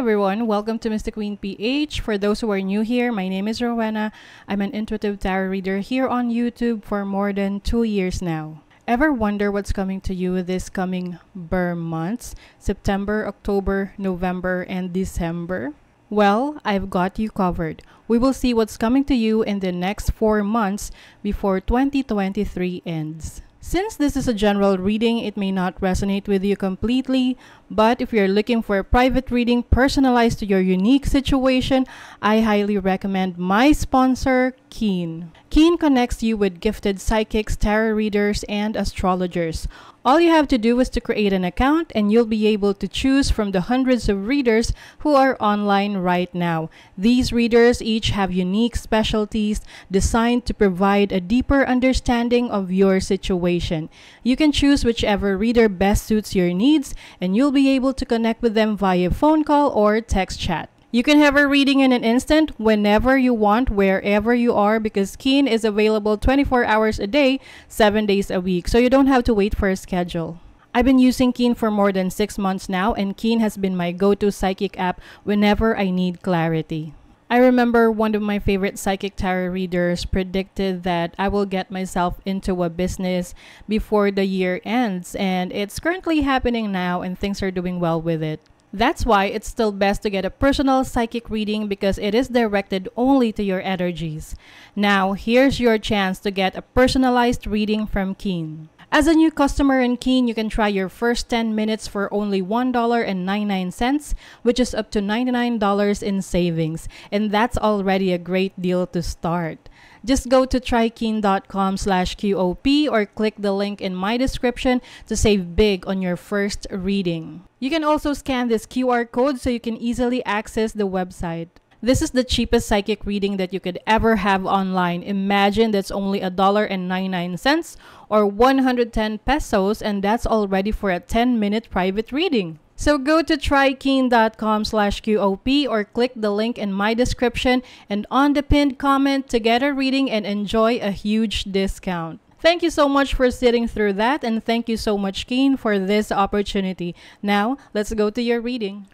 everyone. Welcome to Mystic Queen PH. For those who are new here, my name is Rowena. I'm an intuitive tarot reader here on YouTube for more than two years now. Ever wonder what's coming to you this coming Burr months? September, October, November, and December? Well, I've got you covered. We will see what's coming to you in the next four months before 2023 ends. Since this is a general reading, it may not resonate with you completely, but if you're looking for a private reading personalized to your unique situation, I highly recommend my sponsor, Keen. Keen connects you with gifted psychics, tarot readers, and astrologers. All you have to do is to create an account and you'll be able to choose from the hundreds of readers who are online right now. These readers each have unique specialties designed to provide a deeper understanding of your situation. You can choose whichever reader best suits your needs and you'll be able to connect with them via phone call or text chat. You can have a reading in an instant whenever you want, wherever you are, because Keen is available 24 hours a day, 7 days a week, so you don't have to wait for a schedule. I've been using Keen for more than 6 months now, and Keen has been my go to psychic app whenever I need clarity. I remember one of my favorite psychic tarot readers predicted that I will get myself into a business before the year ends, and it's currently happening now, and things are doing well with it. That's why it's still best to get a personal psychic reading because it is directed only to your energies. Now, here's your chance to get a personalized reading from Keen. As a new customer in Keen, you can try your first 10 minutes for only $1.99, which is up to $99 in savings. And that's already a great deal to start. Just go to trykeen.com slash QOP or click the link in my description to save big on your first reading. You can also scan this QR code so you can easily access the website. This is the cheapest psychic reading that you could ever have online. Imagine that's only a dollar and 99 cents or 110 pesos and that's already for a 10 minute private reading. So go to trykeen.com slash QOP or click the link in my description and on the pinned comment to get a reading and enjoy a huge discount. Thank you so much for sitting through that and thank you so much Keen for this opportunity. Now, let's go to your reading.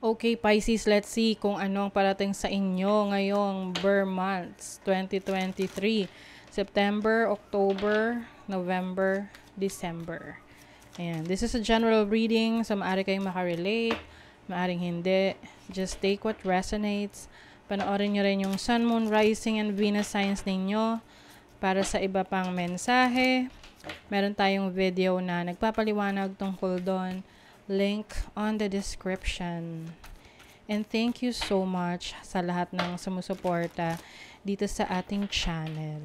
Okay, Pisces, let's see kung ano ang parating sa inyo ngayong Burr months 2023. September, October, November, December. Ayan, this is a general reading. So, maaari kayong makarelate, maaring hindi. Just take what resonates. Panoorin nyo rin yung Sun, Moon, Rising, and Venus signs ninyo para sa iba pang mensahe. Meron tayong video na nagpapaliwanag tungkol doon link on the description. And thank you so much sa lahat ng sumusuporta dito sa ating channel.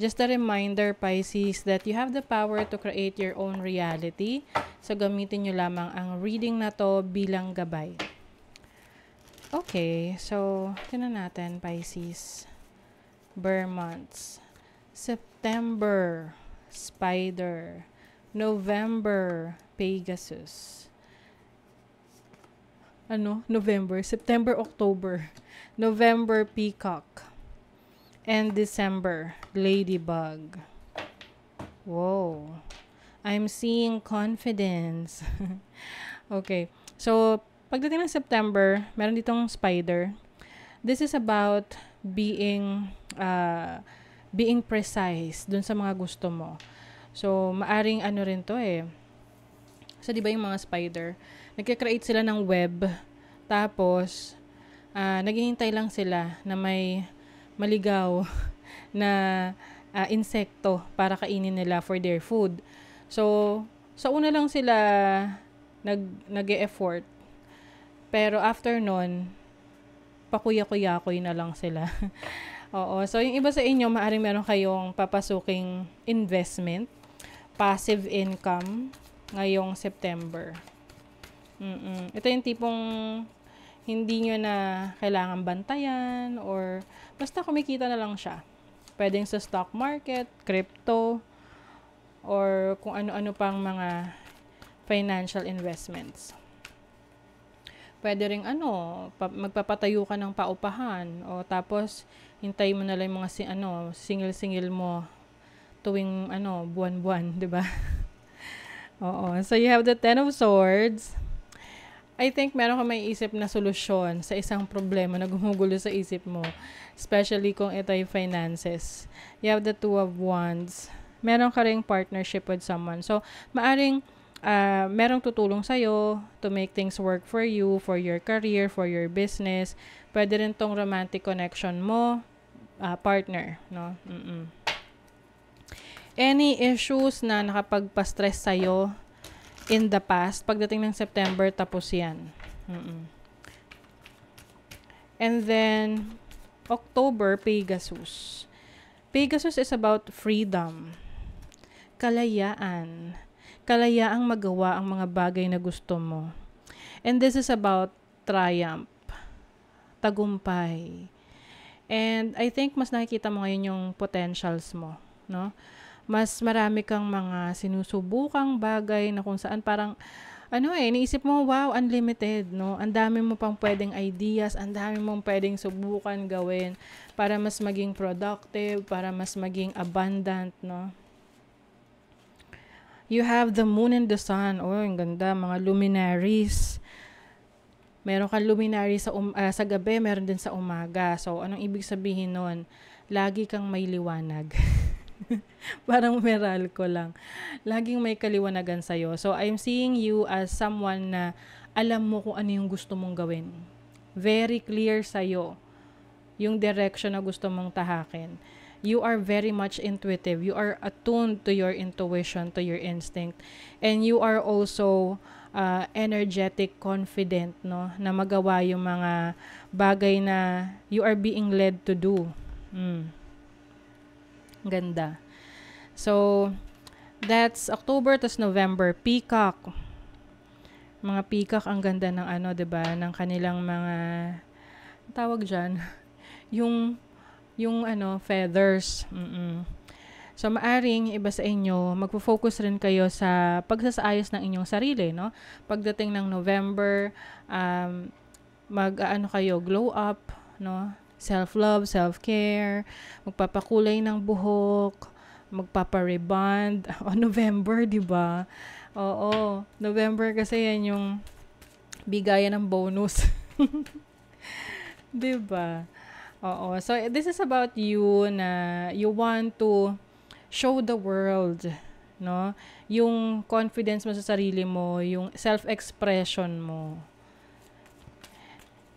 Just a reminder, Pisces, that you have the power to create your own reality. So, gamitin nyo lamang ang reading na to bilang gabay. Okay, so, tinan natin, Pisces. Bear months. September, Spider. November, Pegasus. Ano? November, September, October. November, Peacock. And December, Ladybug. Whoa. I'm seeing confidence. okay. So, pagdating ng September, meron ditong spider. This is about being uh, being precise dun sa mga gusto mo. So, maaring ano rin to eh, kasi di ba yung mga spider, nagka-create sila ng web. Tapos, uh, naghihintay lang sila na may maligaw na uh, insekto para kainin nila for their food. So, sa una lang sila nag nag e effort Pero after nun, pakuya-kuyakoy na lang sila. Oo. So, yung iba sa inyo, maaaring meron kayong papasuking investment, passive income, ngayong September. Mm-mm. Ito yung tipong hindi nyo na kailangan bantayan or basta kumikita na lang siya. Pwedeng sa stock market, crypto, or kung ano-ano pang mga financial investments. Pwede rin ano, magpapatayo ka ng paupahan o tapos hintay mo na lang mga si ano, singil-singil mo tuwing ano, buwan-buwan, 'di ba? Oo. So, you have the Ten of Swords. I think meron ka may isip na solusyon sa isang problema na gumugulo sa isip mo. Especially kung ito ay finances. You have the Two of Wands. Meron ka rin partnership with someone. So, maaring uh, merong tutulong sa'yo to make things work for you, for your career, for your business. Pwede rin tong romantic connection mo, uh, partner. No? Mm-mm any issues na nakapagpa-stress sa'yo in the past, pagdating ng September, tapos yan. Mm-mm. And then, October, Pegasus. Pegasus is about freedom, kalayaan, kalayaang magawa ang mga bagay na gusto mo. And this is about triumph, tagumpay. And I think mas nakikita mo ngayon yung potentials mo, no? mas marami kang mga sinusubukang bagay na kung saan parang ano eh, iniisip mo, wow, unlimited, no? Ang dami mo pang pwedeng ideas, ang dami mong pwedeng subukan gawin para mas maging productive, para mas maging abundant, no? You have the moon and the sun. Oh, ang ganda, mga luminaries. Meron kang luminary sa, um, uh, sa gabi, meron din sa umaga. So, anong ibig sabihin nun? Lagi kang may liwanag. Parang meral ko lang. Laging may kaliwanagan sa'yo. So, I'm seeing you as someone na alam mo kung ano yung gusto mong gawin. Very clear sa'yo yung direction na gusto mong tahakin. You are very much intuitive. You are attuned to your intuition, to your instinct. And you are also uh, energetic, confident, no? Na magawa yung mga bagay na you are being led to do. Mm. Ganda. So, that's October, tas November, peacock. Mga peacock, ang ganda ng ano, 'di ba Ng kanilang mga, tawag diyan, yung, yung ano, feathers. Mm-mm. So, maaring iba sa inyo, magpo-focus rin kayo sa pagsasayos ng inyong sarili, no? Pagdating ng November, um, mag-ano kayo, glow up, no? self-love, self-care, magpapakulay ng buhok, magpaparebond. O, oh, November, di ba? Oo, November kasi yan yung bigayan ng bonus. di ba? Oo. So, this is about you na you want to show the world, no? Yung confidence mo sa sarili mo, yung self-expression mo.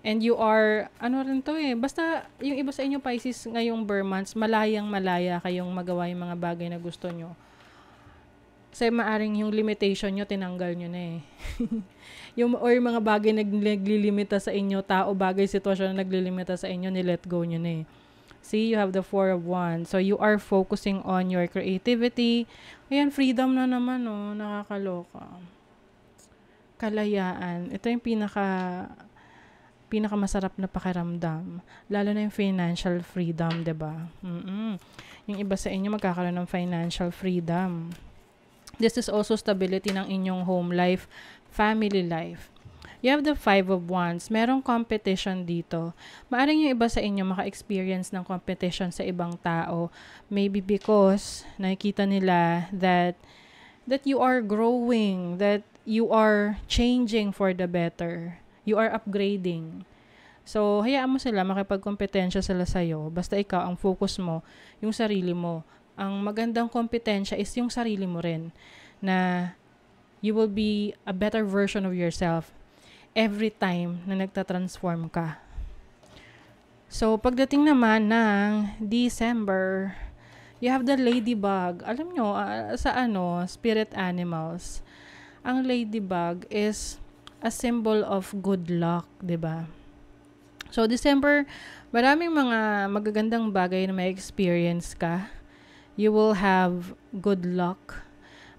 And you are, ano rin to eh, basta yung iba sa inyo Pisces ngayong ber months, malayang malaya kayong magawa yung mga bagay na gusto nyo. Kasi maaring yung limitation nyo, tinanggal nyo na eh. yung, or yung mga bagay na naglilimita sa inyo, tao, bagay, sitwasyon na naglilimita sa inyo, ni-let go nyo na eh. See, you have the Four of Wands. So, you are focusing on your creativity. Ayan, freedom na naman, no? Oh. Nakakaloka. Kalayaan. Ito yung pinaka pinakamasarap na pakiramdam. Lalo na yung financial freedom, 'di ba? mm Yung iba sa inyo magkakaroon ng financial freedom. This is also stability ng inyong home life, family life. You have the Five of Wands. Merong competition dito. Maaring yung iba sa inyo maka-experience ng competition sa ibang tao. Maybe because nakikita nila that that you are growing, that you are changing for the better. You are upgrading. So, hayaan mo sila, makipagkompetensya sila sa'yo. Basta ikaw, ang focus mo, yung sarili mo. Ang magandang kompetensya is yung sarili mo rin. Na you will be a better version of yourself every time na nagta-transform ka. So, pagdating naman ng December, you have the ladybug. Alam nyo, uh, sa ano, spirit animals. Ang ladybug is a symbol of good luck, 'di ba? So December, maraming mga magagandang bagay na may experience ka. You will have good luck.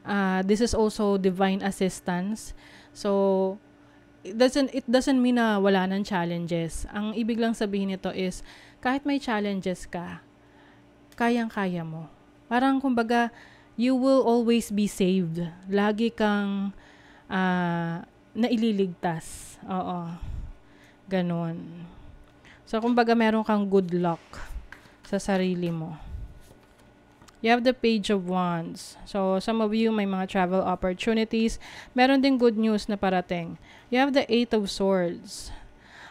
Uh, this is also divine assistance. So it doesn't it doesn't mean na wala nang challenges. Ang ibig lang sabihin nito is kahit may challenges ka, kayang-kaya mo. Parang kumbaga you will always be saved. Lagi kang uh, na ililigtas. Oo. Ganon. So, kumbaga meron kang good luck sa sarili mo. You have the page of wands. So, some of you may mga travel opportunities. Meron ding good news na parating. You have the eight of swords.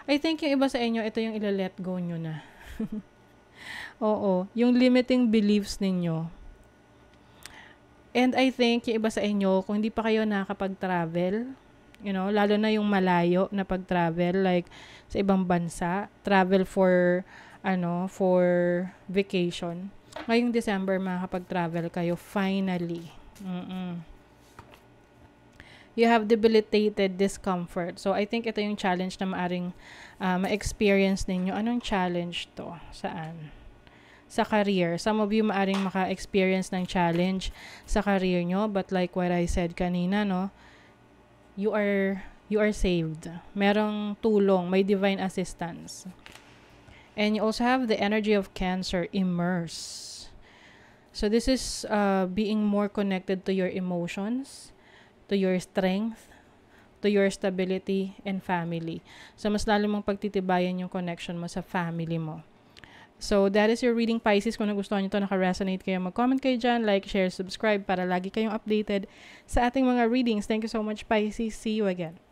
I think yung iba sa inyo, ito yung ila-let go nyo na. Oo. Yung limiting beliefs ninyo. And I think yung iba sa inyo, kung hindi pa kayo nakakapag-travel, You know, lalo na yung malayo na pag-travel like sa ibang bansa, travel for ano, for vacation. Ngayong December makakapag-travel kayo finally. mm You have debilitated discomfort. So I think ito yung challenge na maaring uh, ma-experience ninyo. Anong challenge to? Saan? sa career. Some of you maaring maka-experience ng challenge sa career nyo. But like what I said kanina, no, you are you are saved. Merong tulong, may divine assistance. And you also have the energy of Cancer, immerse. So this is uh, being more connected to your emotions, to your strength, to your stability and family. So mas lalo mong pagtitibayan yung connection mo sa family mo. So, that is your reading Pisces. Kung nagustuhan nyo to, naka-resonate kayo, mag-comment kayo dyan, like, share, subscribe para lagi kayong updated sa ating mga readings. Thank you so much, Pisces. See you again.